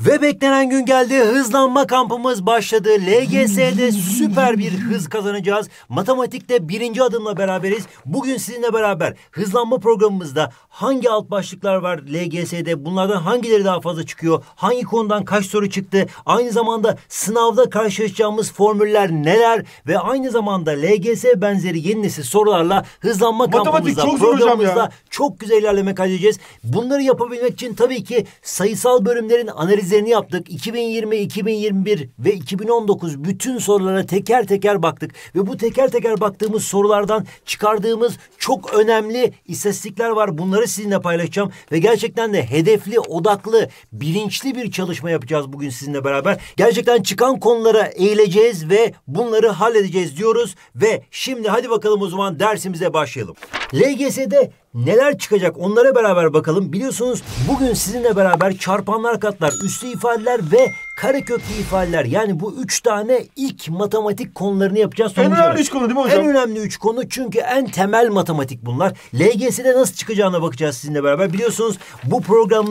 Ve beklenen gün geldi. Hızlanma kampımız başladı. LGS'de süper bir hız kazanacağız. Matematikte birinci adımla beraberiz. Bugün sizinle beraber hızlanma programımızda hangi alt başlıklar var LGS'de? Bunlardan hangileri daha fazla çıkıyor? Hangi konudan kaç soru çıktı? Aynı zamanda sınavda karşılaşacağımız formüller neler? Ve aynı zamanda LGS benzeri yeni nesil sorularla hızlanma Matematik kampımızda, programımızda çok güzel ilerleme kaydedeceğiz. Bunları yapabilmek için tabii ki sayısal bölümlerin analiz analizlerini yaptık. 2020, 2021 ve 2019 bütün sorulara teker teker baktık ve bu teker teker baktığımız sorulardan çıkardığımız çok önemli istatistikler var. Bunları sizinle paylaşacağım ve gerçekten de hedefli, odaklı, bilinçli bir çalışma yapacağız bugün sizinle beraber. Gerçekten çıkan konulara eğileceğiz ve bunları halledeceğiz diyoruz ve şimdi hadi bakalım o zaman dersimize başlayalım. LGS'de neler çıkacak onlara beraber bakalım. Biliyorsunuz bugün sizinle beraber çarpanlar katlar, üslü ifadeler ve kare köklü ifadeler. Yani bu üç tane ilk matematik konularını yapacağız. En önemli olarak. üç konu değil mi hocam? En önemli üç konu çünkü en temel matematik bunlar. LGS'de nasıl çıkacağına bakacağız sizinle beraber. Biliyorsunuz bu program...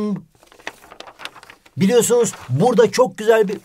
Biliyorsunuz burada çok güzel bir...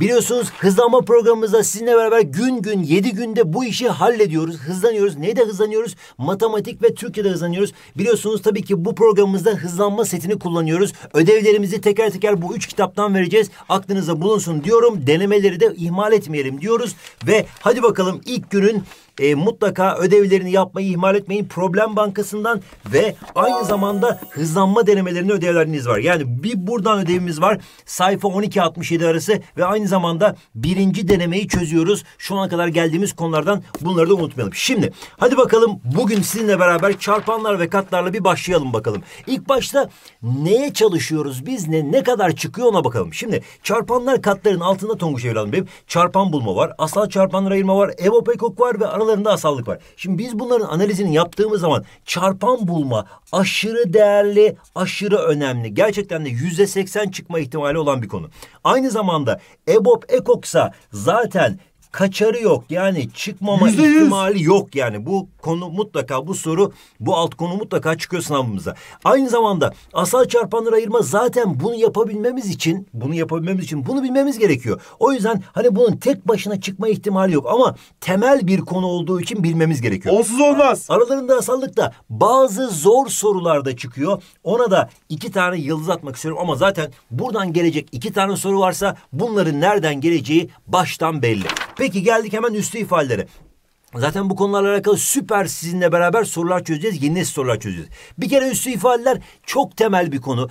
Biliyorsunuz hızlanma programımızda sizinle beraber gün gün yedi günde bu işi hallediyoruz. Hızlanıyoruz. Neyde hızlanıyoruz? Matematik ve Türkçe'de hızlanıyoruz. Biliyorsunuz tabii ki bu programımızda hızlanma setini kullanıyoruz. Ödevlerimizi teker teker bu üç kitaptan vereceğiz. Aklınıza bulunsun diyorum. Denemeleri de ihmal etmeyelim diyoruz. Ve hadi bakalım ilk günün e, mutlaka ödevlerini yapmayı ihmal etmeyin. Problem bankasından ve aynı zamanda hızlanma denemelerinde ödevleriniz var. Yani bir buradan ödevimiz var. Sayfa 12-67 arası ve aynı zamanda birinci denemeyi çözüyoruz. Şu ana kadar geldiğimiz konulardan bunları da unutmayalım. Şimdi hadi bakalım bugün sizinle beraber çarpanlar ve katlarla bir başlayalım bakalım. İlk başta neye çalışıyoruz biz ne ne kadar çıkıyor ona bakalım. Şimdi çarpanlar katların altında Tonguç evladım benim. Çarpan bulma var. Asal çarpanlara ayırma var. Evopekok var ve aralarında asallık var. Şimdi biz bunların analizini yaptığımız zaman çarpan bulma aşırı değerli, aşırı önemli. Gerçekten de yüzde seksen çıkma ihtimali olan bir konu. Aynı zamanda EBOB, EKOKS'a zaten kaçarı yok. Yani çıkmama %100. ihtimali yok yani. Bu konu mutlaka bu soru bu alt konu mutlaka çıkıyor sınavımıza. Aynı zamanda asal çarpanları ayırma zaten bunu yapabilmemiz için bunu yapabilmemiz için bunu bilmemiz gerekiyor. O yüzden hani bunun tek başına çıkma ihtimali yok ama temel bir konu olduğu için bilmemiz gerekiyor. Onsuz olmaz. Aralarında da bazı zor sorularda çıkıyor. Ona da iki tane yıldız atmak istiyorum ama zaten buradan gelecek iki tane soru varsa bunların nereden geleceği baştan belli. Peki geldik hemen üstü ifadeleri. Zaten bu konularla alakalı süper sizinle beraber sorular çözeceğiz. Yeni nesil sorular çözeceğiz. Bir kere üstü ifadeler çok temel bir konu.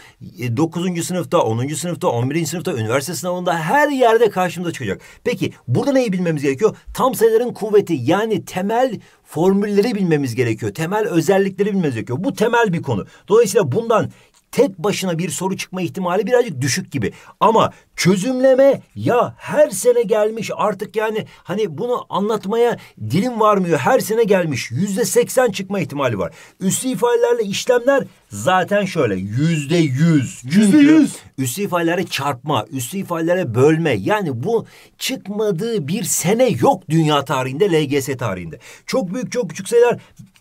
9. E, sınıfta, 10. sınıfta, 11. sınıfta, üniversite sınavında her yerde karşımıza çıkacak. Peki burada neyi bilmemiz gerekiyor? Tam sayıların kuvveti yani temel formülleri bilmemiz gerekiyor. Temel özellikleri bilmemiz gerekiyor. Bu temel bir konu. Dolayısıyla bundan tek başına bir soru çıkma ihtimali birazcık düşük gibi. Ama çözümleme ya her sene gelmiş artık yani hani bunu anlatmaya dilim varmıyor. Her sene gelmiş yüzde seksen çıkma ihtimali var. Üstü ifadelerle işlemler zaten şöyle yüzde yüz. Yüzde yüz. Üstü ifadelere çarpma, üstü ifadelere bölme. Yani bu çıkmadığı bir sene yok dünya tarihinde, LGS tarihinde. Çok büyük çok küçük sayılar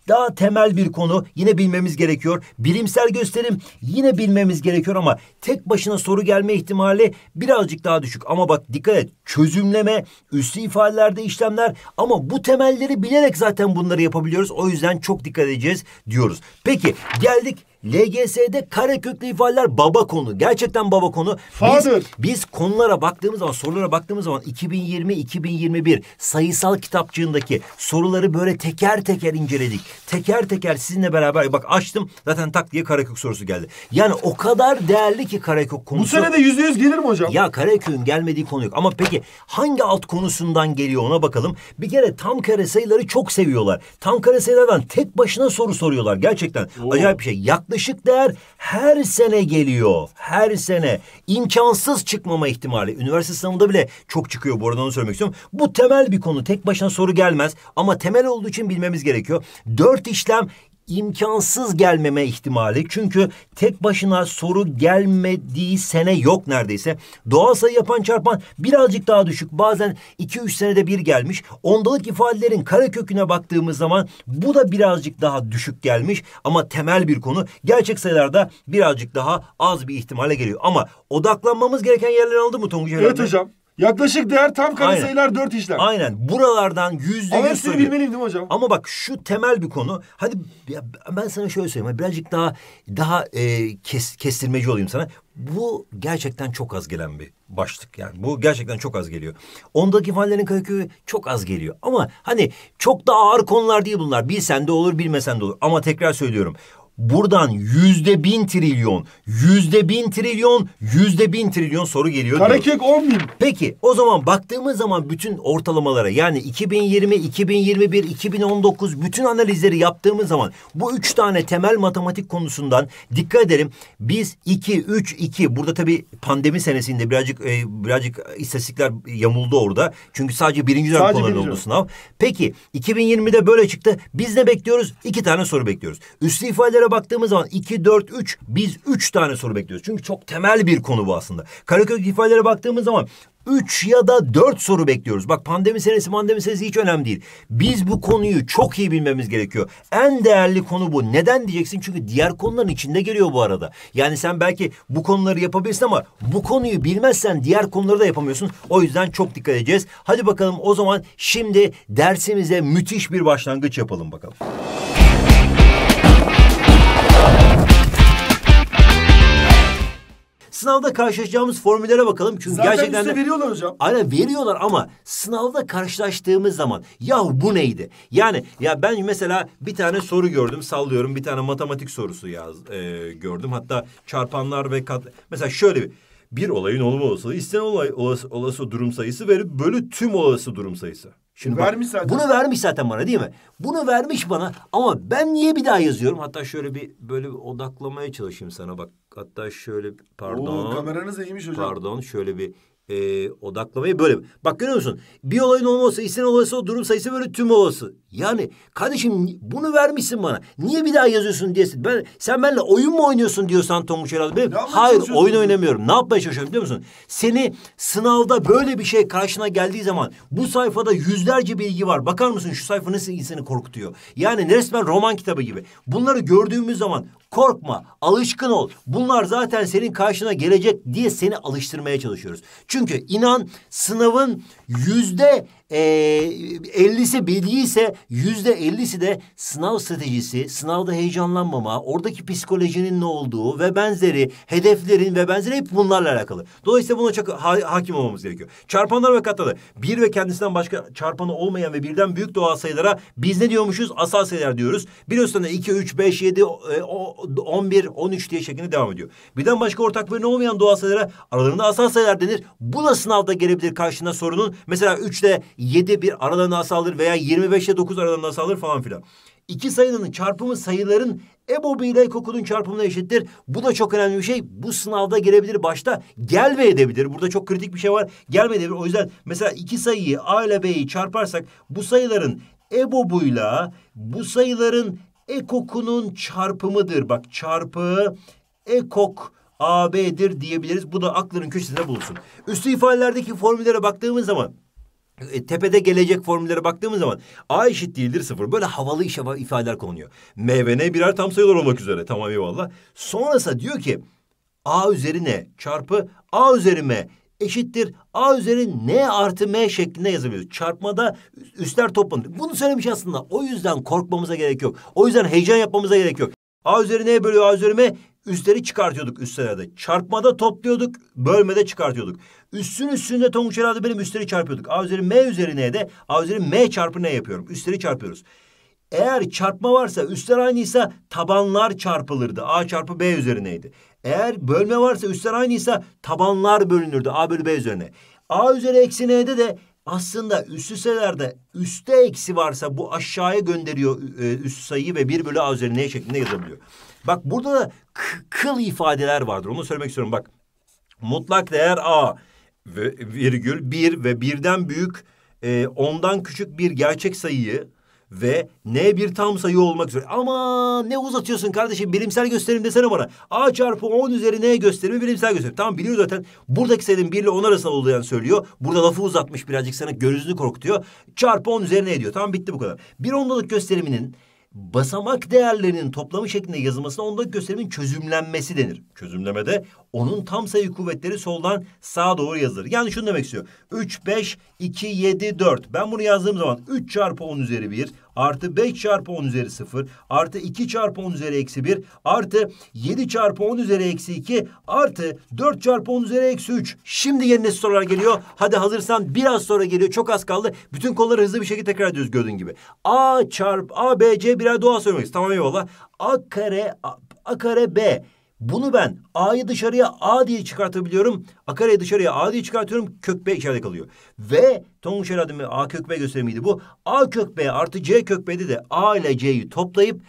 daha temel bir konu yine bilmemiz gerekiyor. Bilimsel gösterim yine bilmemiz gerekiyor ama tek başına soru gelme ihtimali birazcık daha düşük. Ama bak dikkat et çözümleme, üslü ifadelerde işlemler ama bu temelleri bilerek zaten bunları yapabiliyoruz. O yüzden çok dikkat edeceğiz diyoruz. Peki geldik LGS'de kare köklü ifadeler baba konu. Gerçekten baba konu. Father. Biz, biz konulara baktığımız zaman, sorulara baktığımız zaman 2020-2021 sayısal kitapçığındaki soruları böyle teker teker inceledik. Teker teker sizinle beraber bak açtım zaten tak diye karekök sorusu geldi. Yani o kadar değerli ki karekök konusu. Bu sene de yüzde yüz gelir mi hocam? Ya karekökün gelmediği konu yok. Ama peki hangi alt konusundan geliyor ona bakalım. Bir kere tam kare sayıları çok seviyorlar. Tam kare sayılardan tek başına soru soruyorlar. Gerçekten Oo. acayip bir şey. Yak yaklaşık değer her sene geliyor. Her sene. imkansız çıkmama ihtimali. Üniversite sınavında bile çok çıkıyor bu arada onu söylemek istiyorum. Bu temel bir konu. Tek başına soru gelmez ama temel olduğu için bilmemiz gerekiyor. Dört işlem imkansız gelmeme ihtimali. Çünkü tek başına soru gelmediği sene yok neredeyse. Doğal sayı yapan çarpan birazcık daha düşük. Bazen 2-3 senede bir gelmiş. Ondalık ifadelerin kare köküne baktığımız zaman bu da birazcık daha düşük gelmiş. Ama temel bir konu. Gerçek sayılarda birazcık daha az bir ihtimale geliyor. Ama odaklanmamız gereken yerler aldı mı Tonguç? Evet hocam. Yaklaşık değer tam kare Aynen. sayılar dört işlem. Aynen. Buralardan yüzde Ama yüz hepsini bilmeliyim değil mi hocam? Ama bak şu temel bir konu. Hadi ya ben sana şöyle söyleyeyim. Birazcık daha daha e, kes, kestirmeci olayım sana. Bu gerçekten çok az gelen bir başlık yani. Bu gerçekten çok az geliyor. Ondaki faallerin kayköyü çok az geliyor. Ama hani çok da ağır konular değil bunlar. Bilsen de olur bilmesen de olur. Ama tekrar söylüyorum. Buradan yüzde bin trilyon, yüzde bin trilyon, yüzde bin trilyon soru geliyor. kek 10 bin. Peki o zaman baktığımız zaman bütün ortalamalara yani 2020, 2021, 2019 bütün analizleri yaptığımız zaman bu üç tane temel matematik konusundan dikkat edelim. Biz 2, 3, 2 burada tabii pandemi senesinde birazcık e, birazcık istatistikler yamuldu orada. Çünkü sadece birinci dönem konuları oldu sınav. Peki 2020'de böyle çıktı. Biz ne bekliyoruz? İki tane soru bekliyoruz. Üslü ifadeler soruya baktığımız zaman 2, 4, 3 biz 3 tane soru bekliyoruz. Çünkü çok temel bir konu bu aslında. Karakök ifadelere baktığımız zaman 3 ya da 4 soru bekliyoruz. Bak pandemi senesi pandemi senesi hiç önemli değil. Biz bu konuyu çok iyi bilmemiz gerekiyor. En değerli konu bu. Neden diyeceksin? Çünkü diğer konuların içinde geliyor bu arada. Yani sen belki bu konuları yapabilirsin ama bu konuyu bilmezsen diğer konuları da yapamıyorsun. O yüzden çok dikkat edeceğiz. Hadi bakalım o zaman şimdi dersimize müthiş bir başlangıç yapalım bakalım. Sınavda karşılaşacağımız formüllere bakalım. Çünkü Zaten gerçekten de... veriyorlar hocam. Aynen veriyorlar ama sınavda karşılaştığımız zaman yahu bu neydi? Yani ya ben mesela bir tane soru gördüm sallıyorum bir tane matematik sorusu yaz, e, gördüm. Hatta çarpanlar ve kat... Mesela şöyle bir bir olayın olma olasılığı istenen olay, olası, olası durum sayısı verip bölü tüm olası durum sayısı. Şimdi bak, zaten. Bunu vermiş zaten bana değil mi? Bunu vermiş bana ama ben niye bir daha yazıyorum? Hatta şöyle bir böyle bir odaklamaya çalışayım sana bak. Hatta şöyle pardon. Oo, kameranız iyiymiş hocam. Pardon şöyle bir e, odaklamayı böyle. Bak görüyor musun? Bir olayın olması, isten olası o durum sayısı böyle tüm olası. Yani kardeşim bunu vermişsin bana. Niye bir daha yazıyorsun diyesin. Ben sen benimle oyun mu oynuyorsun diyorsan Tonguç Eraz Bey. Hayır oyun oynamıyorum. Ne yapmaya çalışıyorum biliyor musun? Seni sınavda böyle bir şey karşına geldiği zaman bu sayfada yüzlerce bilgi var. Bakar mısın şu sayfa nasıl insanı korkutuyor? Yani resmen roman kitabı gibi. Bunları gördüğümüz zaman korkma, alışkın ol. Bunlar zaten senin karşına gelecek diye seni alıştırmaya çalışıyoruz. Çünkü inan sınavın yüzde ee, ellisi bilgi ise yüzde 50'si de sınav stratejisi, sınavda heyecanlanmama, oradaki psikolojinin ne olduğu ve benzeri, hedeflerin ve benzeri hep bunlarla alakalı. Dolayısıyla buna çok ha hakim olmamız gerekiyor. Çarpanlar ve katları. Bir ve kendisinden başka çarpanı olmayan ve birden büyük doğal sayılara biz ne diyormuşuz? Asal sayılar diyoruz. Bir üstüne 2, 3, 5, 7, 11, 13 bir, on diye şeklinde devam ediyor. Birden başka ortak ne olmayan doğal sayılara aralarında asal sayılar denir. Bu da sınavda gelebilir karşına sorunun. Mesela üçle 7'e 1 aralarında asaldır veya 25'e 9 aralarında asaldır falan filan. İki sayının çarpımı sayıların ebob ile ilkokulun çarpımına eşittir. Bu da çok önemli bir şey. Bu sınavda gelebilir başta. Gelme edebilir. Burada çok kritik bir şey var. Gelme edebilir. O yüzden mesela iki sayıyı A ile B'yi çarparsak bu sayıların EBOB'uyla bu sayıların ekokunun çarpımıdır. Bak çarpı ekok AB'dir diyebiliriz. Bu da aklının köşesinde bulunsun. Üstü ifadelerdeki formüllere baktığımız zaman e, tepede gelecek formüllere baktığımız zaman A eşit değildir sıfır. Böyle havalı iş ifadeler konuyor. M ve N birer tam sayılar olmak üzere. Tamam eyvallah. Sonrası diyor ki A üzerine çarpı A üzeri M eşittir A üzeri N artı M şeklinde yazabiliyoruz. Çarpmada üstler toplanır. Bunu söylemiş aslında. O yüzden korkmamıza gerek yok. O yüzden heyecan yapmamıza gerek yok. A üzeri N bölü A üzeri M Üstleri çıkartıyorduk üstlerde. Çarpmada topluyorduk, bölmede çıkartıyorduk. Üstün üstünde tonguç herhalde benim üstleri çarpıyorduk. A üzeri M üzeri de A üzeri M çarpı ne yapıyorum. Üstleri çarpıyoruz. Eğer çarpma varsa üstler aynıysa tabanlar çarpılırdı. A çarpı B üzerineydi. Eğer bölme varsa üstler aynıysa tabanlar bölünürdü. A bölü B üzerine. A üzeri eksi N'de de aslında üstü sayılarda üstte eksi varsa bu aşağıya gönderiyor e, üst sayıyı ve bir bölü A üzeri N şeklinde yazabiliyor. Bak burada da kıl ifadeler vardır. Onu söylemek istiyorum. Bak mutlak değer A virgül bir ve birden büyük e, ondan küçük bir gerçek sayıyı ve ne bir tam sayı olmak üzere. Ama ne uzatıyorsun kardeşim bilimsel gösterim desene bana. A çarpı 10 üzeri ne gösterimi bilimsel gösterim. Tamam biliyor zaten buradaki sayının 1 ile 10 arasında olacağını söylüyor. Burada lafı uzatmış birazcık sana gözünü korkutuyor. Çarpı 10 üzeri ne diyor. Tamam bitti bu kadar. Bir ondalık gösteriminin basamak değerlerinin toplamı şeklinde yazılmasına onda gösterimin çözümlenmesi denir. Çözümlemede onun tam sayı kuvvetleri soldan sağa doğru yazılır. Yani şunu demek istiyor. 3, 5, 2, 7, 4. Ben bunu yazdığım zaman 3 çarpı 10 üzeri 1 artı 5 çarpı 10 üzeri 0 artı 2 çarpı 10 üzeri eksi 1 artı 7 çarpı 10 üzeri eksi 2 artı 4 çarpı 10 üzeri eksi 3. Şimdi yeni sorular geliyor. Hadi hazırsan biraz sonra geliyor. Çok az kaldı. Bütün kolları hızlı bir şekilde tekrar ediyoruz gördüğün gibi. A çarpı A, B, C birer doğal söylemek. Tamam eyvallah. A kare A, A kare B bunu ben A'yı dışarıya A diye çıkartabiliyorum. Akare'yi dışarıya A diye çıkartıyorum. Kök B içeride kalıyor. Ve Tonguç adımı A kök B gösterimiydi bu. A kök B artı C kök B'de de A ile C'yi toplayıp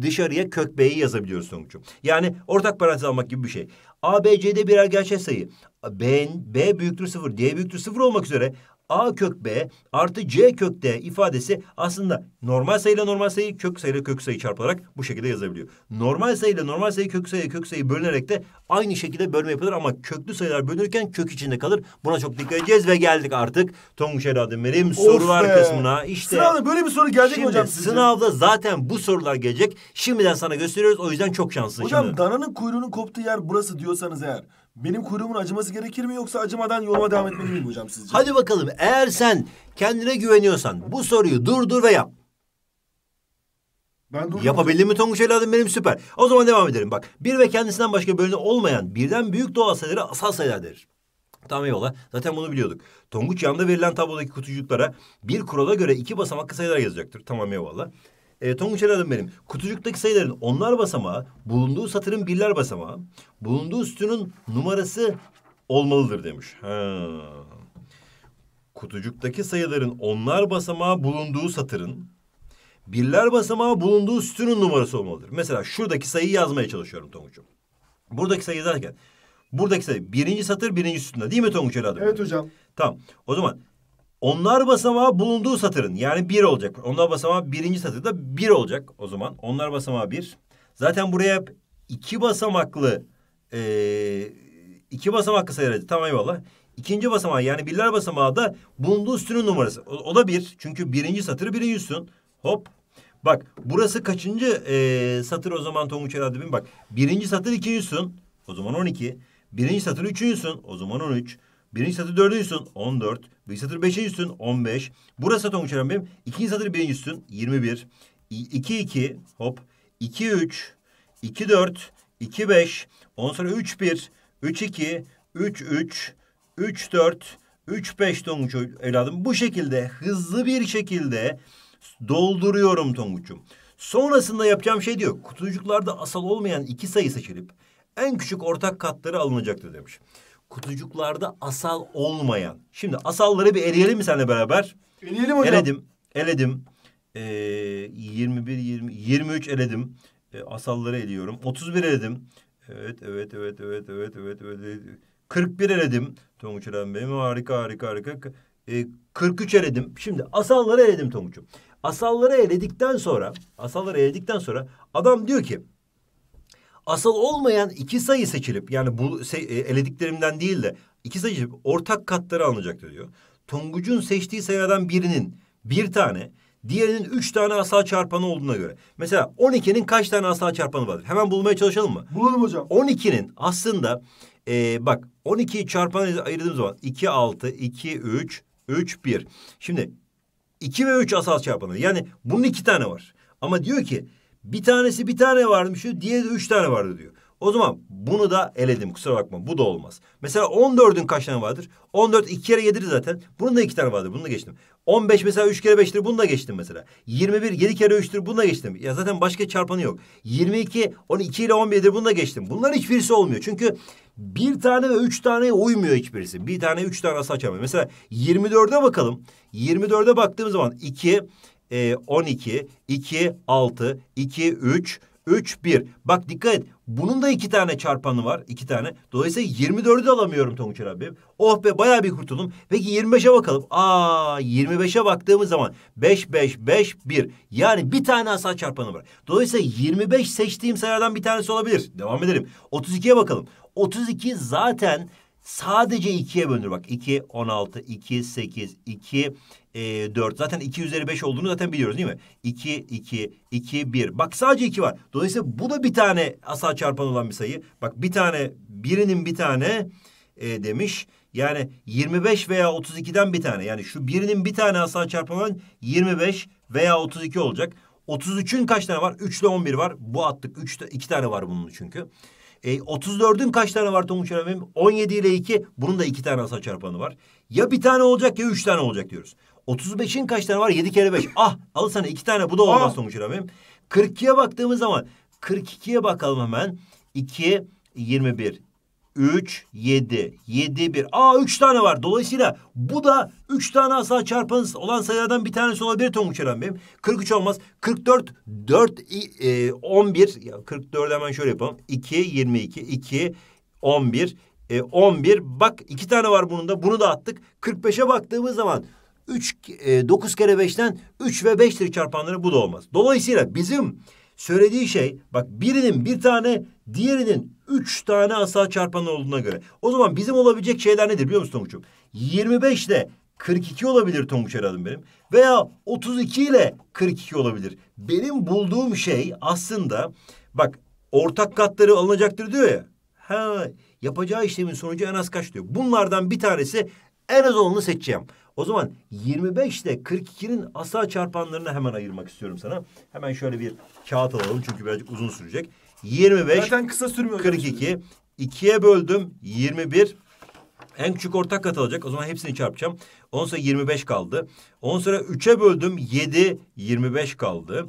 dışarıya kök B'yi yazabiliyoruz Tonguç'um. Yani ortak parantez almak gibi bir şey. A, B, C'de birer gerçek sayı. B, B büyüktür sıfır, D büyüktür sıfır olmak üzere A kök B artı C kök D ifadesi aslında normal sayıyla normal sayı kök sayıyla kök sayı çarparak bu şekilde yazabiliyor. Normal sayıyla normal sayı kök sayı kök sayı bölünerek de aynı şekilde bölme yapılır ama köklü sayılar bölünürken kök içinde kalır. Buna çok dikkat edeceğiz ve geldik artık Tonguç Herhalde Merim sorular be. kısmına. İşte sınavda böyle bir soru gelecek şimdi, hocam sizce? Sınavda zaten bu sorular gelecek. Şimdiden sana gösteriyoruz o yüzden çok şanslısın. Hocam şimdi. dananın kuyruğunun koptuğu yer burası diyorsanız eğer benim kuyruğumun acıması gerekir mi yoksa acımadan yoluma devam etmeli miyim hocam sizce? Hadi bakalım eğer sen kendine güveniyorsan bu soruyu durdur ve yap. Ben durdum. Yapabildim mi Tonguç evladım benim süper. O zaman devam edelim bak. Bir ve kendisinden başka bölünü olmayan birden büyük doğal sayıları asal sayılar denir. Tamam eyvallah. Zaten bunu biliyorduk. Tonguç yanında verilen tablodaki kutucuklara bir kurala göre iki basamaklı sayılar yazacaktır. Tamam eyvallah. E, Tonguç Erar'ım benim. Kutucuktaki sayıların onlar basamağı, bulunduğu satırın birler basamağı, bulunduğu sütunun numarası olmalıdır demiş. Ha. Kutucuktaki sayıların onlar basamağı bulunduğu satırın birler basamağı bulunduğu sütunun numarası olmalıdır. Mesela şuradaki sayıyı yazmaya çalışıyorum Tonguç'um. Buradaki sayı yazarken buradaki sayı birinci satır birinci sütunda değil mi Tonguç Erdoğan? Evet hocam. Tamam. O zaman onlar basamağı bulunduğu satırın yani bir olacak. Onlar basamağı birinci satırda bir olacak o zaman. Onlar basamağı bir. Zaten buraya iki basamaklı e, iki basamaklı sayıları tamam eyvallah. İkinci basamağı yani birler basamağı da bulunduğu sütunun numarası. O, o da bir. Çünkü birinci satırı birinci üstün. Hop. Bak burası kaçıncı e, satır o zaman Tonguç Eradi Bak birinci satır ikinci üstün. O zaman on iki. Birinci satır üçüncüsün. O zaman on üç. Birinci satır dördüncü sütun 14. Birinci satır beşinci sütun 15. Burası zaten uçarım benim. İkinci satır birinci sütun 21. 2 2 hop. 2 3. 2 4. 2 5. Ondan sonra 3 1. 3 2. 3 3. 3 4. 3 5 Tonguç evladım. Bu şekilde hızlı bir şekilde dolduruyorum Tonguç'um. Sonrasında yapacağım şey diyor. Kutucuklarda asal olmayan iki sayı seçilip en küçük ortak katları alınacaktır demiş kutucuklarda asal olmayan. Şimdi asalları bir eleyelim mi seninle beraber? Eleyelim hocam. Eledim. Eledim. Ee, 21, 20, 23 eledim. Ee, asalları eliyorum. 31 eledim. Evet, evet, evet, evet, evet, evet, evet. 41 eledim. Tonguç Eren Bey harika, harika, harika. Ee, 43 eledim. Şimdi asalları eledim Tonguç'um. Asalları eledikten sonra, asalları eledikten sonra adam diyor ki Asal olmayan iki sayı seçilip yani bu se e, elediklerimden değil de iki sayı seçilip ortak katları alınacaktır diyor. Tonguç'un seçtiği sayıdan birinin bir tane, diğerinin üç tane asal çarpanı olduğuna göre. Mesela 12'nin kaç tane asal çarpanı vardır? Hemen bulmaya çalışalım mı? Bulalım hocam. 12'nin aslında ee, bak 12'yi çarpanı ayırdığımız zaman 2, 6, 2, 3, 3, 1. Şimdi 2 ve 3 asal çarpanı. Yani bunun iki tane var. Ama diyor ki bir tanesi bir tane varmış şey diyor. Diğeri de üç tane vardı diyor. O zaman bunu da eledim kusura bakma bu da olmaz. Mesela 14'ün kaç tane vardır? 14 iki kere yedir zaten. Bunun da iki tane vardır bunu da geçtim. 15 mesela üç kere beştir bunu da geçtim mesela. 21 yedi kere üçtür bunu da geçtim. Ya zaten başka çarpanı yok. 22 12 ile 11'dir bunu da geçtim. Bunların hiçbirisi olmuyor. Çünkü bir tane ve üç tane uymuyor hiçbirisi. Bir tane üç tane asla açamıyor. Mesela 24'e bakalım. 24'e baktığımız zaman iki e, 12, 2, 6, 2, 3, 3, 1. Bak dikkat et. Bunun da iki tane çarpanı var. iki tane. Dolayısıyla 24'ü alamıyorum Tonguç abi. Oh be bayağı bir kurtuldum. Peki 25'e bakalım. Aa 25'e baktığımız zaman 5, 5, 5, 1. Yani bir tane asal çarpanı var. Dolayısıyla 25 seçtiğim sayılardan bir tanesi olabilir. Devam edelim. 32'ye bakalım. 32 zaten sadece ikiye bölünür. Bak iki on altı, iki sekiz, iki e, 4. Zaten iki üzeri beş olduğunu zaten biliyoruz değil mi? İki, iki, iki, bir. Bak sadece iki var. Dolayısıyla bu da bir tane asal çarpan olan bir sayı. Bak bir tane birinin bir tane e, demiş. Yani 25 veya 32'den bir tane. Yani şu birinin bir tane asal çarpan olan 25 veya 32 olacak. 33'ün kaç tane var? 3 ile 11 var. Bu attık. 3 2 tane var bunun çünkü. E, 34'ün kaç tane var Tonguç Önemim? 17 ile 2. Bunun da iki tane asa çarpanı var. Ya bir tane olacak ya üç tane olacak diyoruz. 35'in kaç tane var? 7 kere 5. Ah al sana iki tane bu da olmaz Aa. Ah! Tonguç Önemim. 42'ye baktığımız zaman 42'ye bakalım hemen. 2, 21. 3, 7. 7, 1. Aa 3 tane var. Dolayısıyla bu da 3 tane asal çarpan olan sayılardan bir tanesi olabilir Tonguç Eren Bey'im. 43 olmaz. 44, 4, e, 11. Ya 44 hemen şöyle yapalım. 2, 22, 2, 11, e, 11. Bak iki tane var bunun da. Bunu da attık. 45'e baktığımız zaman 3, e, 9 kere 5'ten 3 ve 5'tir çarpanları. Bu da olmaz. Dolayısıyla bizim söylediği şey bak birinin bir tane, diğerinin Üç tane asal çarpan olduğuna göre. O zaman bizim olabilecek şeyler nedir biliyor musun Tonguç'um? 25 ile 42 olabilir Tonguç Eral'ım benim. Veya 32 ile 42 olabilir. Benim bulduğum şey aslında bak ortak katları alınacaktır diyor ya. Ha yapacağı işlemin sonucu en az kaç diyor. Bunlardan bir tanesi en az olanı seçeceğim. O zaman 25 ile 42'nin asal çarpanlarını hemen ayırmak istiyorum sana. Hemen şöyle bir kağıt alalım çünkü birazcık uzun sürecek. 25 Zaten kısa sürmüyor. 42. 2'ye böldüm 21. En küçük ortak katılacak. O zaman hepsini çarpacağım. 10 sonra 25 kaldı. 10 sonra 3'e böldüm 7 25 kaldı.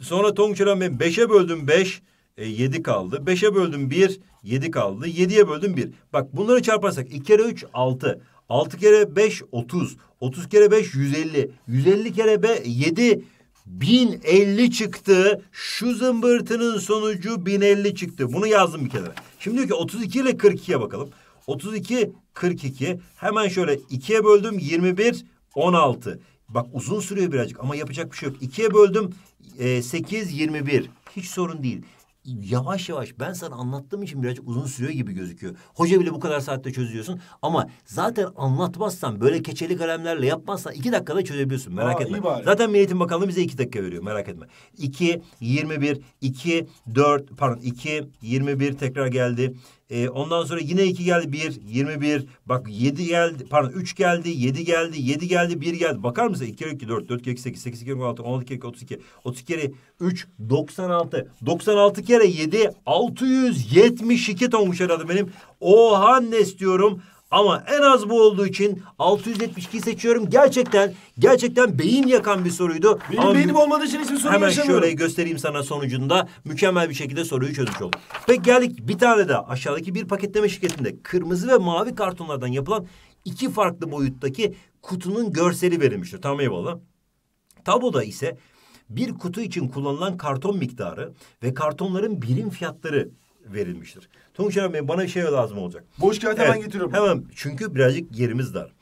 Sonra Tonguç ben 5'e böldüm 5 e, 7 kaldı. 5'e böldüm 1 7 kaldı. 7'ye böldüm 1. Bak bunları çarparsak 2 kere 3 6. 6 kere 5 30. 30 kere 5 150. 150 kere 7 1050 çıktı. Şu zımbırtının sonucu 1050 çıktı. Bunu yazdım bir kenara. Şimdi diyor ki 32 ile 42'ye bakalım. 32, 42. Hemen şöyle 2'ye böldüm 21, 16. Bak uzun sürüyor birazcık ama yapacak bir şey yok. 2'ye böldüm e, 8, 21. Hiç sorun değil yavaş yavaş ben sana anlattığım için birazcık uzun sürüyor gibi gözüküyor. Hoca bile bu kadar saatte çözüyorsun ama zaten anlatmazsan böyle keçeli kalemlerle yapmazsan iki dakikada çözebiliyorsun merak Aa, etme. Zaten Milli Eğitim Bakanlığı bize iki dakika veriyor merak etme. İki, yirmi bir, iki, dört pardon iki, yirmi bir tekrar geldi. E, ondan sonra yine 2 geldi 1, 21. Bak 7 geldi, pardon 3 geldi, 7 geldi, 7 geldi, 1 geldi. Bakar mısın? 2 kere 2, 4, 4 kere 2, 8, 8 kere 16, 16 kere 32. 32 kere 3, 96. 96 kere 7, 672 tonguç aradı benim. Ohannes istiyorum. Ama en az bu olduğu için 672 seçiyorum. Gerçekten gerçekten beyin yakan bir soruydu. Benim Ama beynim olmadığı için hiçbir sorun hemen yaşamıyorum. Hemen şöyle göstereyim sana sonucunda mükemmel bir şekilde soruyu çözmüş olduk. Peki geldik bir tane daha aşağıdaki bir paketleme şirketinde kırmızı ve mavi kartonlardan yapılan iki farklı boyuttaki kutunun görseli verilmiştir. Tam eyvallah. Tabloda ise bir kutu için kullanılan karton miktarı ve kartonların birim fiyatları verilmiştir. Tunç abi bana şey lazım olacak. Boş kağıt evet, hemen getiriyorum. Hemen çünkü birazcık yerimiz dar.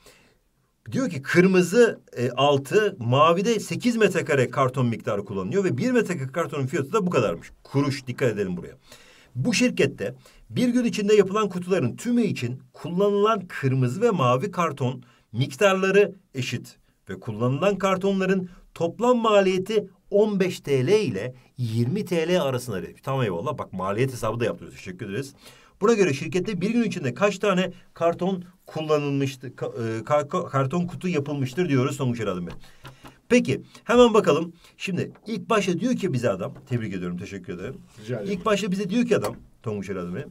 Diyor ki kırmızı e, altı mavide 8 metrekare karton miktarı kullanılıyor ve 1 metrekare kartonun fiyatı da bu kadarmış. Kuruş dikkat edelim buraya. Bu şirkette bir gün içinde yapılan kutuların tümü için kullanılan kırmızı ve mavi karton miktarları eşit ve kullanılan kartonların toplam maliyeti 15 TL ile 20 TL arasında dedik. Tamam eyvallah bak maliyet hesabı da yaptırıyoruz. Teşekkür ederiz. Buna göre şirkette bir gün içinde kaç tane karton kullanılmıştı, ka, e, ka, karton kutu yapılmıştır diyoruz Sonuç Adım ben. Peki hemen bakalım. Şimdi ilk başta diyor ki bize adam, tebrik ediyorum teşekkür ederim. Rica ederim. İlk başta bize diyor ki adam Tonguç Adım Bey.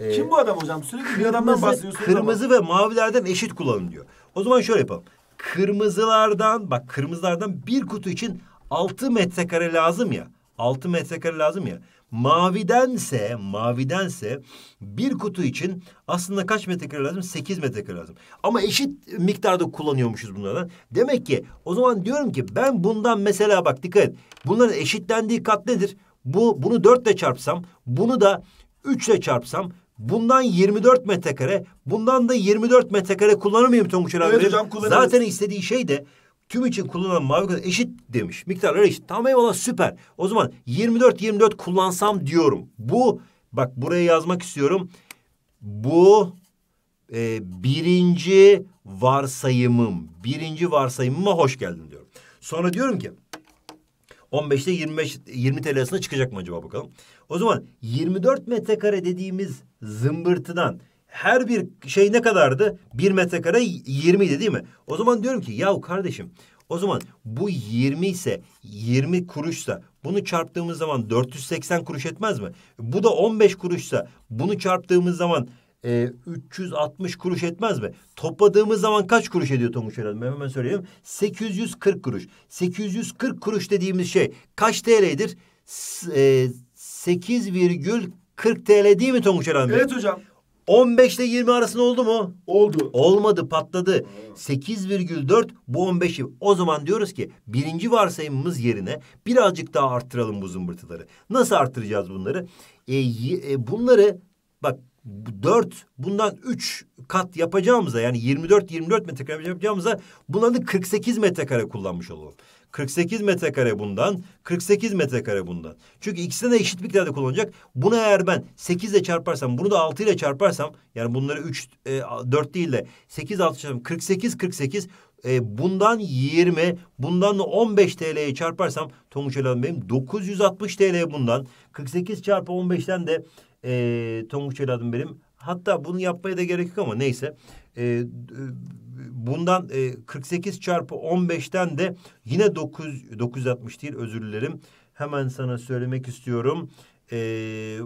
E, Kim bu adam hocam? Sürekli kırmızı, bir adamdan bahsediyorsunuz Kırmızı ve mavilerden eşit kullanın diyor. O zaman şöyle yapalım. Kırmızılardan bak kırmızılardan bir kutu için 6 metrekare lazım ya. 6 metrekare lazım ya. Mavidense, mavidense bir kutu için aslında kaç metrekare lazım? 8 metrekare lazım. Ama eşit miktarda kullanıyormuşuz bunlardan. Demek ki o zaman diyorum ki ben bundan mesela bak dikkat et. Bunların eşitlendiği kat nedir? Bu, bunu 4 ile çarpsam, bunu da 3 ile çarpsam Bundan 24 metrekare, bundan da 24 metrekare kullanır mıyım Tonguç Evet hocam kullanırız. Zaten istediği şey de tüm için kullanılan mavi kasa eşit demiş. miktarlar eşit. Tamam eyvallah süper. O zaman 24-24 kullansam diyorum. Bu bak buraya yazmak istiyorum. Bu e, birinci varsayımım. Birinci varsayımıma hoş geldin diyorum. Sonra diyorum ki 15'te 25 20 TL arasında çıkacak mı acaba bakalım. O zaman 24 metrekare dediğimiz zımbırtıdan her bir şey ne kadardı? Bir metrekare 20 idi değil mi? O zaman diyorum ki yahu kardeşim o zaman bu 20 ise 20 kuruşsa bunu çarptığımız zaman 480 kuruş etmez mi? Bu da 15 kuruşsa bunu çarptığımız zaman e, 360 kuruş etmez mi? Topladığımız zaman kaç kuruş ediyor Tonguç Hanım? Hemen söyleyeyim. 840 kuruş. 840 kuruş dediğimiz şey kaç TL'dir? E, 8,40 TL değil mi Tonguç Hanım? Evet hocam. 15 ile 20 arasında oldu mu? Oldu. Olmadı patladı. 8,4 bu 15'i. O zaman diyoruz ki birinci varsayımımız yerine birazcık daha arttıralım bu zımbırtıları. Nasıl arttıracağız bunları? E, e, bunları bak 4 bundan 3 kat yapacağımıza yani 24 24 metrekare yapacağımıza bundan 48 metrekare kullanmış olalım. 48 metrekare bundan, 48 metrekare bundan. Çünkü ikisini de eşit miktarda kullanacak. Bunu eğer ben 8 ile çarparsam, bunu da 6 ile çarparsam yani bunları 3 e, 4 değil de 8 6 çarparsam 48 48 e, bundan 20, bundan 15 TL'ye çarparsam Tonguç Hanım benim 960 TL bundan. 48 çarpı 15'ten de e, Tonguç Hanım benim Hatta bunu yapmaya da gerek yok ama neyse. E, e bundan e, 48 çarpı 15'ten de yine 9 960 değil özür dilerim. Hemen sana söylemek istiyorum. E,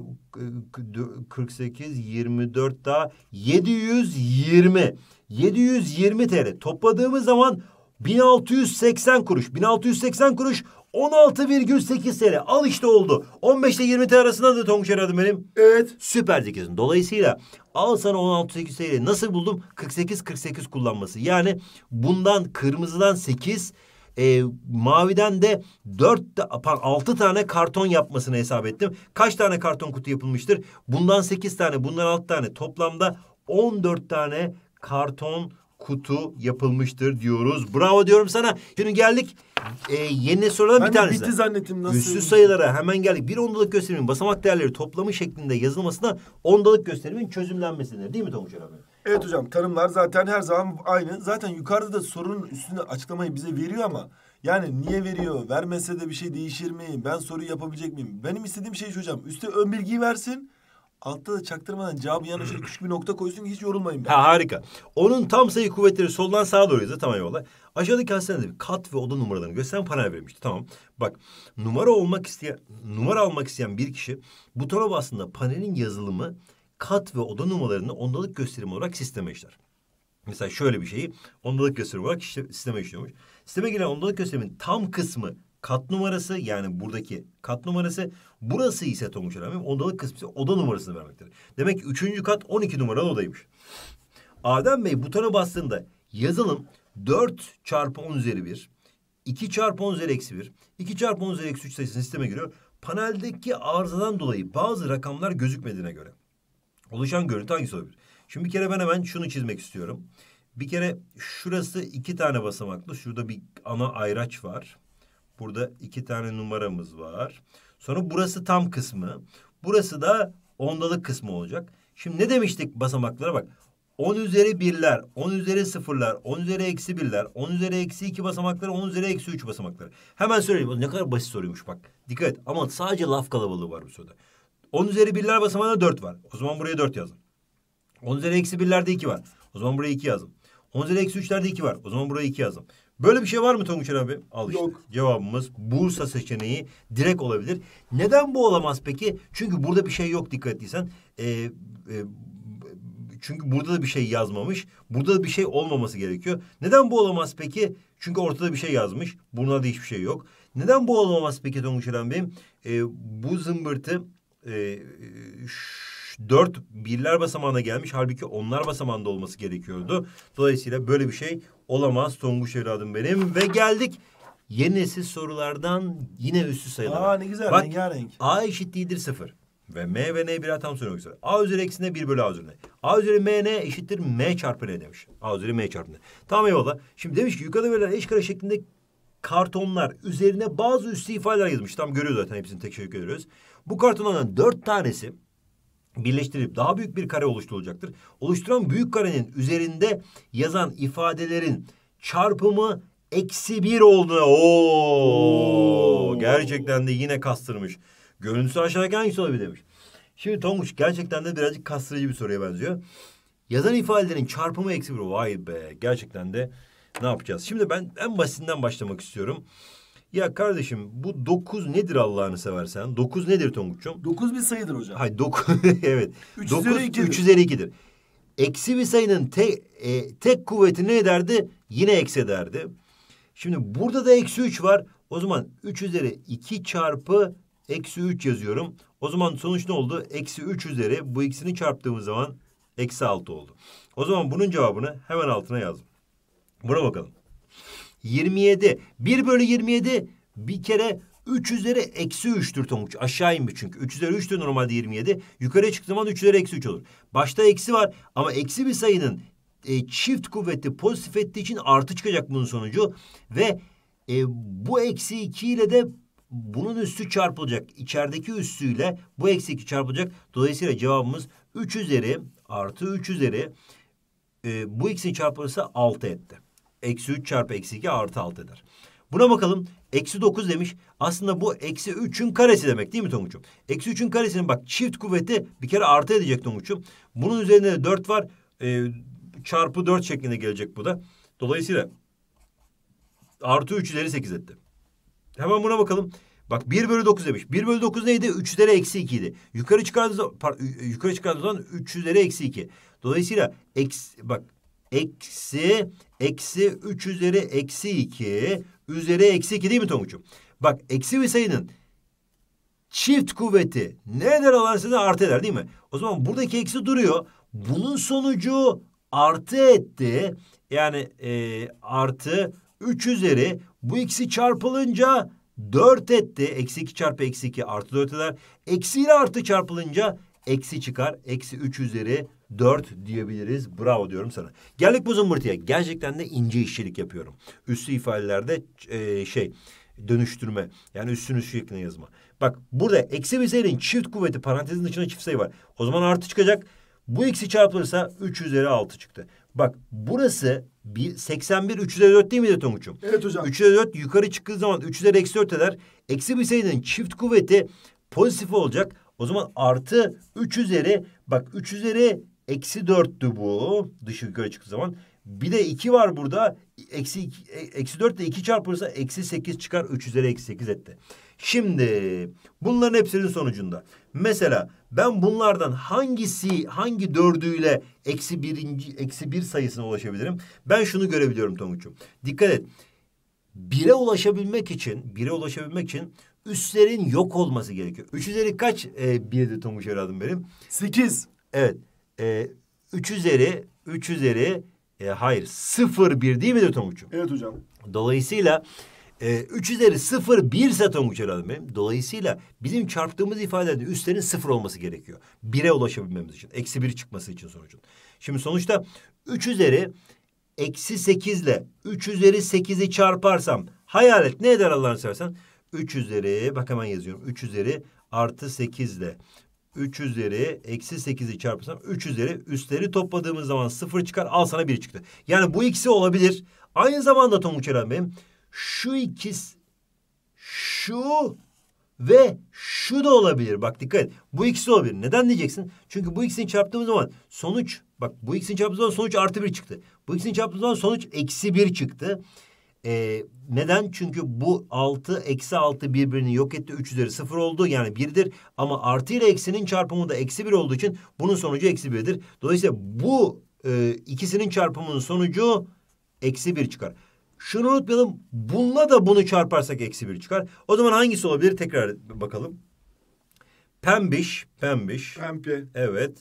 48 24 daha 720. 720 TL topladığımız zaman 1680 kuruş. 1680 kuruş 16,8 TL. Al işte oldu. 15 ile 20 TL arasında da tonguç aradım benim. Evet. Süper zekizin. Dolayısıyla al sana 16,8 TL. Nasıl buldum? 48-48 kullanması. Yani bundan kırmızıdan 8 e, maviden de 4, de, altı tane karton yapmasını hesap ettim. Kaç tane karton kutu yapılmıştır? Bundan 8 tane, bundan altı tane. Toplamda 14 tane karton kutu yapılmıştır diyoruz. Bravo diyorum sana. Şimdi geldik e, yeni soruların bir tanesi. bitti zannettim nasıl? Üstsüz sayılara hemen geldik. Bir ondalık gösterimin basamak değerleri toplamı şeklinde yazılmasına ondalık gösterimin çözümlenmesidir. Değil mi Tonguç abi? Evet hocam tanımlar zaten her zaman aynı. Zaten yukarıda da sorunun üstünde açıklamayı bize veriyor ama yani niye veriyor? Vermese de bir şey değişir mi? Ben soruyu yapabilecek miyim? Benim istediğim şey şu hocam Üste ön bilgiyi versin. Altta da çaktırmadan cevabı yanına şöyle küçük bir nokta koysun ki hiç yorulmayın ben. Ha, harika. Onun tam sayı kuvvetleri soldan sağa doğru yazdı Tamam eyvallah. Aşağıdaki hastanede kat ve oda numaralarını gösteren panel vermişti. Tamam. Bak numara olmak isteyen, numara almak isteyen bir kişi butona bastığında panelin yazılımı kat ve oda numaralarını ondalık gösterim olarak sisteme işler. Mesela şöyle bir şeyi ondalık gösterim olarak işte sisteme işliyormuş. Sisteme giren ondalık gösterimin tam kısmı Kat numarası yani buradaki kat numarası burası ise Tonguç Hanım odalık kısmı oda numarasını vermektedir. Demek ki üçüncü kat 12 numaralı odaymış. Adem Bey butona bastığında yazılım 4 çarpı 10 üzeri 1, 2 çarpı 10 üzeri eksi 1, 2 çarpı 10 üzeri eksi 3 sayısının sisteme giriyor. Paneldeki arızadan dolayı bazı rakamlar gözükmediğine göre. Oluşan görüntü hangisi olabilir? Şimdi bir kere ben hemen şunu çizmek istiyorum. Bir kere şurası iki tane basamaklı. Şurada bir ana ayraç var. Burada iki tane numaramız var. Sonra burası tam kısmı. Burası da ondalık kısmı olacak. Şimdi ne demiştik basamaklara bak. 10 üzeri birler, 10 üzeri sıfırlar, 10 üzeri eksi birler, 10 üzeri eksi iki basamakları, 10 üzeri eksi üç basamakları. Hemen söyleyeyim. Ne kadar basit soruymuş bak. Dikkat et. Ama sadece laf kalabalığı var bu soruda. 10 üzeri birler basamağında dört var. O zaman buraya dört yazın. 10 üzeri eksi birlerde iki var. O zaman buraya iki yazın. 10 üzeri eksi üçlerde iki var. O zaman buraya iki yazın. Böyle bir şey var mı Tonguç abi? Al işte. Yok. Cevabımız Bursa seçeneği direkt olabilir. Neden bu olamaz peki? Çünkü burada bir şey yok dikkat etsen. Ee, e, çünkü burada da bir şey yazmamış. Burada da bir şey olmaması gerekiyor. Neden bu olamaz peki? Çünkü ortada bir şey yazmış. Bunlarda hiçbir şey yok. Neden bu olamaz peki Tonguç Eren Bey'im? Ee, bu zımbırtı e, e dört birler basamağına gelmiş. Halbuki onlar basamağında olması gerekiyordu. Dolayısıyla böyle bir şey olamaz Tonguç evladım benim. Ve geldik yeni nesil sorulardan yine üstü sayılar. Aa ne güzel Bak, rengarenk. A eşit değildir sıfır. Ve M ve N bir tam sayı olmak üzere. A üzeri eksine bir bölü A üzeri N. A üzeri M N eşittir M çarpı N demiş. A üzeri M çarpı N. Tamam eyvallah. Şimdi demiş ki yukarıda verilen kare şeklinde kartonlar üzerine bazı üstü ifadeler yazmış. Tam görüyoruz zaten hepsini tek şey görüyoruz. Bu kartonlardan dört tanesi birleştirilip daha büyük bir kare oluşturulacaktır. Oluşturan büyük karenin üzerinde yazan ifadelerin çarpımı eksi bir oldu. Oo, gerçekten de yine kastırmış. Görüntüsü aşağıdaki hangisi olabilir demiş. Şimdi Tonguç gerçekten de birazcık kastırıcı bir soruya benziyor. Yazan ifadelerin çarpımı eksi bir. Vay be gerçekten de ne yapacağız? Şimdi ben en basitinden başlamak istiyorum. Ya kardeşim bu dokuz nedir Allah'ını seversen? Dokuz nedir Tonguç'um? Dokuz bir sayıdır hocam. Hayır dokuz evet. Üç dokuz, üzeri ikidir. Üç üzeri ikidir. Eksi bir sayının te, e, tek kuvveti ne ederdi? Yine eksi ederdi. Şimdi burada da eksi üç var. O zaman üç üzeri iki çarpı eksi üç yazıyorum. O zaman sonuç ne oldu? Eksi üç üzeri bu ikisini çarptığımız zaman eksi altı oldu. O zaman bunun cevabını hemen altına yazdım. Buna bakalım. 27. 1 bölü 27 bir kere 3 üzeri eksi 3'tür Tonguç. Aşağı inmiş çünkü. 3 üzeri 3'tü normalde 27. Yukarıya çıktığı zaman 3 üzeri eksi 3 olur. Başta eksi var ama eksi bir sayının e, çift kuvveti pozitif ettiği için artı çıkacak bunun sonucu. Ve e, bu eksi 2 ile de bunun üstü çarpılacak. İçerideki üstüyle bu eksi 2 çarpılacak. Dolayısıyla cevabımız 3 üzeri artı 3 üzeri e, bu ikisini çarpılırsa 6 etti eksi 3 çarpı eksi 2 artı 6 eder. Buna bakalım. Eksi 9 demiş. Aslında bu eksi 3'ün karesi demek değil mi Tonguç'um? Eksi 3'ün karesinin bak çift kuvveti bir kere artı edecek Tonguç'um. Bunun üzerinde de 4 var. E, çarpı 4 şeklinde gelecek bu da. Dolayısıyla artı 3 üzeri 8 etti. Hemen buna bakalım. Bak 1 bölü 9 demiş. 1 bölü 9 neydi? 3 üzeri eksi 2 idi. Yukarı çıkardığımız e, yukarı çıkardığımız zaman 3 üzeri eksi 2. Dolayısıyla eksi, bak eksi eksi 3 üzeri eksi 2 üzeri eksi 2 değil mi Tonguç'um? Bak eksi bir sayının çift kuvveti neler olan size artı eder değil mi? O zaman buradaki eksi duruyor. Bunun sonucu artı etti. Yani e, artı 3 üzeri bu ikisi çarpılınca 4 etti. Eksi 2 çarpı eksi 2 artı 4 eder. Eksi ile artı çarpılınca eksi çıkar. Eksi 3 üzeri Dört diyebiliriz. Bravo diyorum sana. Geldik bu zımbırtıya. Gerçekten de ince işçilik yapıyorum. Üstü ifadelerde e, şey dönüştürme. Yani üstünü üstü şeklinde yazma. Bak burada eksi bir sayının çift kuvveti parantezin dışına çift sayı var. O zaman artı çıkacak. Bu eksi çarpılırsa 3 üzeri 6 çıktı. Bak burası bir 81 3 üzeri 4 değil miydi Tonguç'um? Evet hocam. 3 üzeri 4 yukarı çıktığı zaman 3 üzeri eksi 4 eder. Eksi bir sayının çift kuvveti pozitif olacak. O zaman artı 3 üzeri bak 3 üzeri Eksi dörttü bu. Dışı yukarı çıktığı zaman. Bir de iki var burada. Eksi, iki, e, eksi dört ile iki çarpılırsa eksi sekiz çıkar. Üç üzeri eksi sekiz etti. Şimdi bunların hepsinin sonucunda. Mesela ben bunlardan hangisi hangi dördüyle eksi birinci eksi bir sayısına ulaşabilirim? Ben şunu görebiliyorum Tonguç'um. Dikkat et. Bire ulaşabilmek için, bire ulaşabilmek için üstlerin yok olması gerekiyor. Üç üzeri kaç e, birdi Tonguç evladım benim? Sekiz. Evet e, 3 üzeri 3 üzeri e, hayır 0 1 değil midir Tonguç'um? Evet hocam. Dolayısıyla e, 3 üzeri 0 1 ise Tonguç herhalde benim. Dolayısıyla bizim çarptığımız ifadede üstlerin 0 olması gerekiyor. 1'e ulaşabilmemiz için. Eksi 1 çıkması için sonucun. Şimdi sonuçta 3 üzeri eksi 8 ile 3 üzeri 8'i çarparsam hayal et ne eder Allah'ını seversen? 3 üzeri bak hemen yazıyorum. 3 üzeri artı 8 ile 3 üzeri eksi 8'i çarpırsam 3 üzeri üstleri topladığımız zaman 0 çıkar al sana 1 çıktı. Yani bu ikisi olabilir. Aynı zamanda Tonguç Eren Bey'im şu ikisi şu ve şu da olabilir. Bak dikkat et. Bu ikisi olabilir. Neden diyeceksin? Çünkü bu ikisini çarptığımız zaman sonuç bak bu ikisini çarptığımız zaman sonuç artı bir çıktı. Bu ikisini çarptığımız zaman sonuç eksi bir çıktı. E, neden? Çünkü bu 6 eksi 6 birbirini yok etti. 3 üzeri 0 oldu. Yani 1'dir. Ama artı ile eksinin çarpımı da eksi 1 olduğu için bunun sonucu eksi 1'dir. Dolayısıyla bu e, ikisinin çarpımının sonucu eksi 1 çıkar. Şunu unutmayalım. Bununla da bunu çarparsak eksi 1 çıkar. O zaman hangisi olabilir? Tekrar bakalım. Pembiş. Pembiş. Pembe. Evet.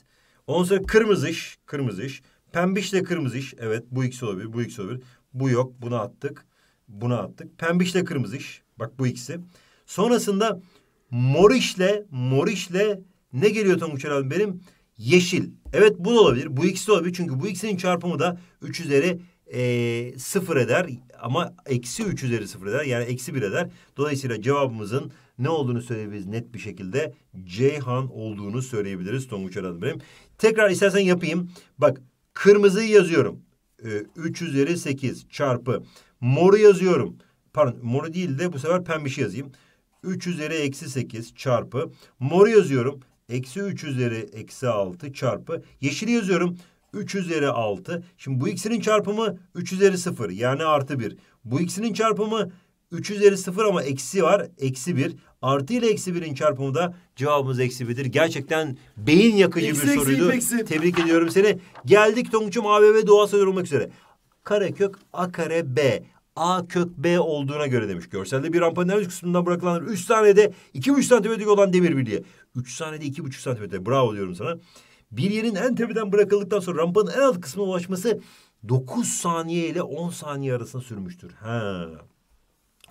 Ondan sonra kırmızış. Kırmızış. Pembiş de kırmızış. Evet bu ikisi olabilir. Bu ikisi olabilir. Bu yok. Bunu attık. Buna attık. Pembe işle kırmızı iş, Bak bu ikisi. Sonrasında mor işle mor işle ne geliyor Tonguç abi benim? Yeşil. Evet bu da olabilir. Bu ikisi de olabilir. Çünkü bu ikisinin çarpımı da üç üzeri e, sıfır eder. Ama eksi üç üzeri sıfır eder. Yani eksi bir eder. Dolayısıyla cevabımızın ne olduğunu söyleyebiliriz net bir şekilde. Ceyhan olduğunu söyleyebiliriz Tonguç Aral benim. Tekrar istersen yapayım. Bak kırmızıyı yazıyorum e, ee, 3 üzeri 8 çarpı moru yazıyorum. Pardon moru değil de bu sefer pembişi şey yazayım. 3 üzeri eksi 8 çarpı moru yazıyorum. Eksi 3 üzeri eksi 6 çarpı yeşili yazıyorum. 3 üzeri 6. Şimdi bu ikisinin çarpımı 3 üzeri 0 yani artı 1. Bu ikisinin çarpımı 3 üzeri 0 ama eksi var. Eksi 1. Artı ile eksi 1'in çarpımı da cevabımız eksi 1'dir. Gerçekten beyin yakıcı eksi, bir eksi, soruydu. Eksi. Tebrik ediyorum seni. Geldik Tonguç'um ABB doğası olmak üzere. kare kök A kare B. A kök B olduğuna göre demiş. Görselde bir rampanın her üst kısmından bırakılan üç saniyede iki buçuk santimetrelik olan demir birliği. Üç saniyede iki buçuk santimetre. Bravo diyorum sana. Bir yerin en tepeden bırakıldıktan sonra rampanın en alt kısmına ulaşması dokuz saniye ile on saniye arasında sürmüştür. Ha.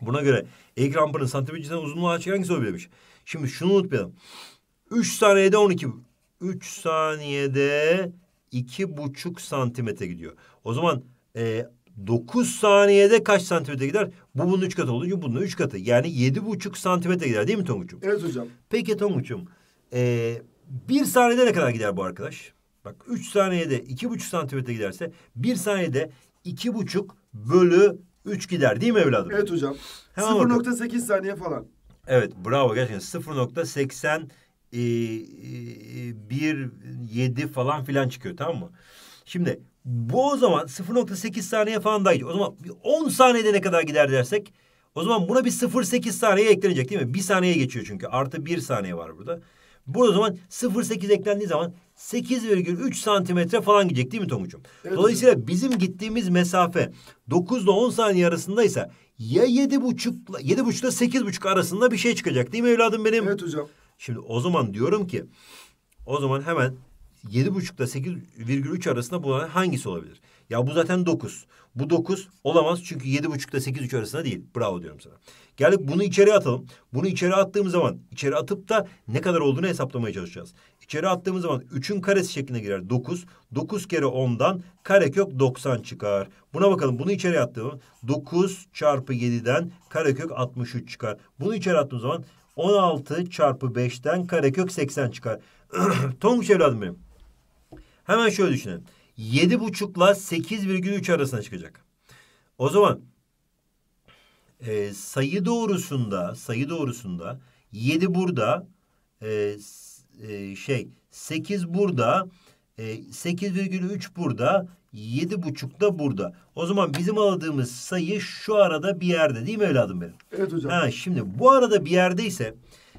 Buna göre ek rampanın santimetresinden uzunluğu açık hangisi olabilirmiş? Şimdi şunu unutmayalım. 3 saniyede 12, 3 saniyede iki buçuk santimetre gidiyor. O zaman e, 9 saniyede kaç santimetre gider? Bu bunun üç katı olunca bunun üç katı. Yani yedi buçuk santimetre gider değil mi Tonguç'um? Evet hocam. Peki Tonguç'um. E, bir saniyede ne kadar gider bu arkadaş? Bak 3 saniyede iki buçuk santimetre giderse bir saniyede iki buçuk bölü 3 gider değil mi evladım? Evet hocam. Hemen 0.8 saniye falan. Evet bravo gerçekten 0.80 e, e, 1 7 falan filan çıkıyor tamam mı? Şimdi bu o zaman 0.8 saniye falan daha gidiyor. O zaman 10 saniyede ne kadar gider dersek o zaman buna bir 0.8 saniye eklenecek değil mi? Bir saniye geçiyor çünkü. Artı bir saniye var burada. Bu o zaman 0.8 eklendiği zaman 8,3 santimetre falan gidecek değil mi Tomucuğum? Evet, Dolayısıyla bizim gittiğimiz mesafe 9 ile 10 saniye arasındaysa ya 7,5 ile 8,5 arasında bir şey çıkacak değil mi evladım benim? Evet hocam. Şimdi o zaman diyorum ki o zaman hemen 7,5 ile 8,3 arasında bulunan hangisi olabilir? Ya bu zaten 9. Bu 9 olamaz çünkü 7,5 ile 8,3 arasında değil. Bravo diyorum sana. Geldik bunu içeri atalım. Bunu içeri attığım zaman içeri atıp da ne kadar olduğunu hesaplamaya çalışacağız. İçeri attığımız zaman 3'ün karesi şeklinde girer 9. 9 kere 10'dan karekök 90 çıkar. Buna bakalım bunu içeri attığım zaman 9 çarpı 7'den karekök 63 çıkar. Bunu içeri attığım zaman 16 çarpı 5'ten karekök 80 çıkar. Tonguç evladım benim. Hemen şöyle düşünelim. 7,5 ile 8,3 arasına çıkacak. O zaman e, sayı doğrusunda sayı doğrusunda 7 burada e, e, şey 8 burada, e, 8,3 burada, 7,5 da burada. O zaman bizim aldığımız sayı şu arada bir yerde değil mi evladım benim? Evet hocam. Ha, şimdi bu arada bir yerdeyse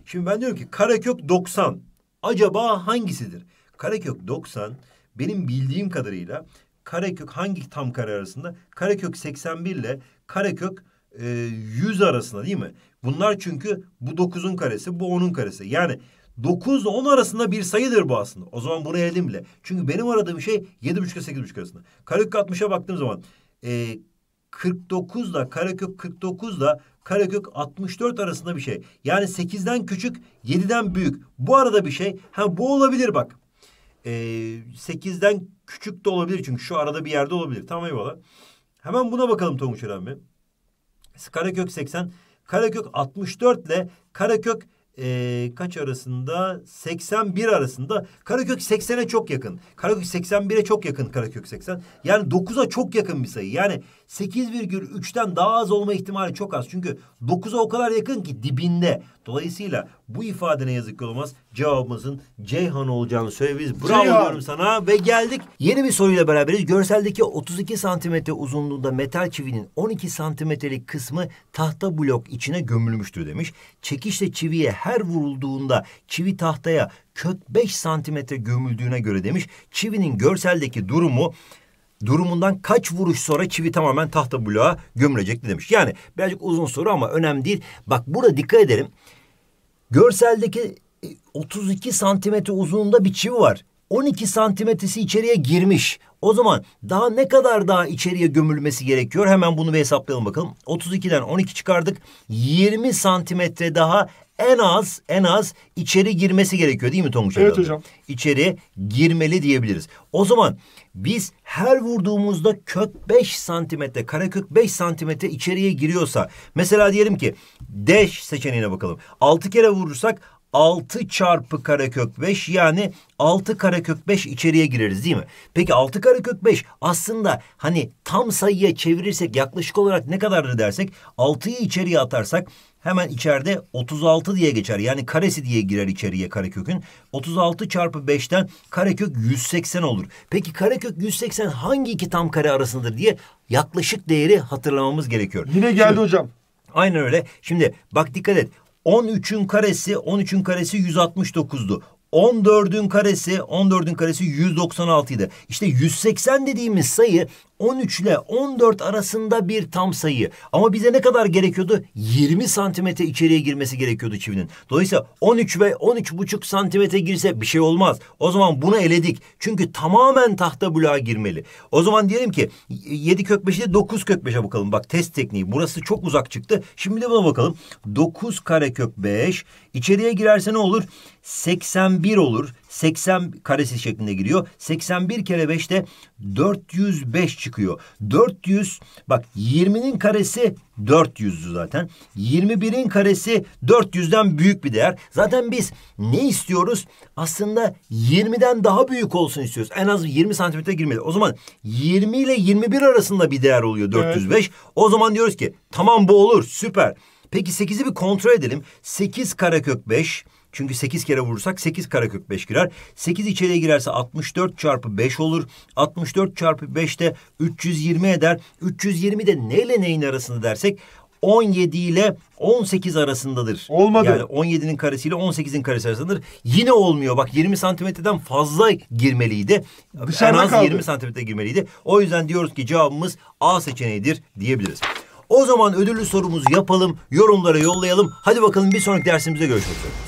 şimdi ben diyorum ki karekök 90 acaba hangisidir? Karekök 90 benim bildiğim kadarıyla karekök hangi tam kare arasında? Karekök 81 ile karekök e, 100 arasında değil mi? Bunlar çünkü bu 9'un karesi, bu 10'un karesi. Yani 9 ile 10 arasında bir sayıdır bu aslında. O zaman bunu eledim bile. Çünkü benim aradığım şey 7,5 ile 8,5 arasında. Karekök 60'a baktığım zaman e, 49 ile karekök 49 ile karekök 64 arasında bir şey. Yani 8'den küçük 7'den büyük. Bu arada bir şey. Ha bu olabilir bak. E, 8'den küçük de olabilir çünkü şu arada bir yerde olabilir. Tamam eyvallah. Hemen buna bakalım Tonguç Eren Bey. Karekök 80, karekök 64 ile karekök e, kaç arasında? 81 arasında. Karakök 80'e çok yakın. Karakök 81'e çok yakın Karakök 80. Yani 9'a çok yakın bir sayı. Yani 8,3'ten daha az olma ihtimali çok az. Çünkü 9'a o kadar yakın ki dibinde. Dolayısıyla bu ifade ne yazık olmaz. Cevabımızın Ceyhan olacağını söyleyebiliriz. Bravo Ceyhan. diyorum sana ve geldik yeni bir soruyla beraberiz. Görseldeki 32 santimetre uzunluğunda metal çivinin 12 santimetrelik kısmı tahta blok içine gömülmüştür demiş. Çekişle çiviye her her vurulduğunda çivi tahtaya kök 5 santimetre gömüldüğüne göre demiş. Çivinin görseldeki durumu durumundan kaç vuruş sonra çivi tamamen tahta bloğa gömülecekti demiş. Yani birazcık uzun soru ama önemli değil. Bak burada dikkat edelim. Görseldeki 32 e, santimetre uzunluğunda bir çivi var. 12 santimetresi içeriye girmiş. O zaman daha ne kadar daha içeriye gömülmesi gerekiyor? Hemen bunu bir hesaplayalım bakalım. 32'den 12 çıkardık. 20 santimetre daha en az en az içeri girmesi gerekiyor değil mi Tonguç? Evet hocam. İçeri girmeli diyebiliriz. O zaman biz her vurduğumuzda kök 5 santimetre, kare kök 5 santimetre içeriye giriyorsa mesela diyelim ki deş seçeneğine bakalım. 6 kere vurursak 6 çarpı karekök 5 yani 6 karekök 5 içeriye gireriz değil mi? Peki 6 karekök 5 aslında hani tam sayıya çevirirsek yaklaşık olarak ne kadardır dersek 6'yı içeriye atarsak hemen içeride 36 diye geçer. Yani karesi diye girer içeriye karekökün. 36 çarpı 5'ten karekök 180 olur. Peki karekök 180 hangi iki tam kare arasındadır diye yaklaşık değeri hatırlamamız gerekiyor. Yine geldi Şimdi, hocam. Aynen öyle. Şimdi bak dikkat et. 13'ün karesi 13'ün karesi 169'du. 14'ün karesi 14'ün karesi 196 idi. İşte 180 dediğimiz sayı 13 ile 14 arasında bir tam sayı. Ama bize ne kadar gerekiyordu? 20 santimetre içeriye girmesi gerekiyordu çivinin. Dolayısıyla 13 ve 13,5 santimetre girse bir şey olmaz. O zaman bunu eledik. Çünkü tamamen tahta bloğa girmeli. O zaman diyelim ki 7 kök 5'e 9 kök 5'e bakalım. Bak test tekniği. Burası çok uzak çıktı. Şimdi de buna bakalım. 9 kare kök 5. İçeriye girerse ne olur? 81 olur. 80 karesi şeklinde giriyor. 81 kere 5'te 405 çıkıyor. 400 bak 20'nin karesi 400'dü zaten. 21'in karesi 400'den büyük bir değer. Zaten biz ne istiyoruz? Aslında 20'den daha büyük olsun istiyoruz. En az 20 santimetre girmeli. O zaman 20 ile 21 arasında bir değer oluyor 405. Evet. O zaman diyoruz ki tamam bu olur süper. Peki 8'i bir kontrol edelim. 8 karekök 5, 5 çünkü 8 kere vurursak 8 karekök 5 girer. 8 içeriye girerse 64 çarpı 5 olur. 64 çarpı 5 de 320 eder. 320 de neyle neyin arasında dersek 17 ile 18 arasındadır. Olmadı. Yani 17'nin karesiyle 18'in karesi arasındadır. Yine olmuyor. Bak 20 santimetreden fazla girmeliydi. Dışarıda en az kaldı. 20 santimetre girmeliydi. O yüzden diyoruz ki cevabımız A seçeneğidir diyebiliriz. O zaman ödüllü sorumuzu yapalım, yorumlara yollayalım. Hadi bakalım bir sonraki dersimizde görüşmek üzere.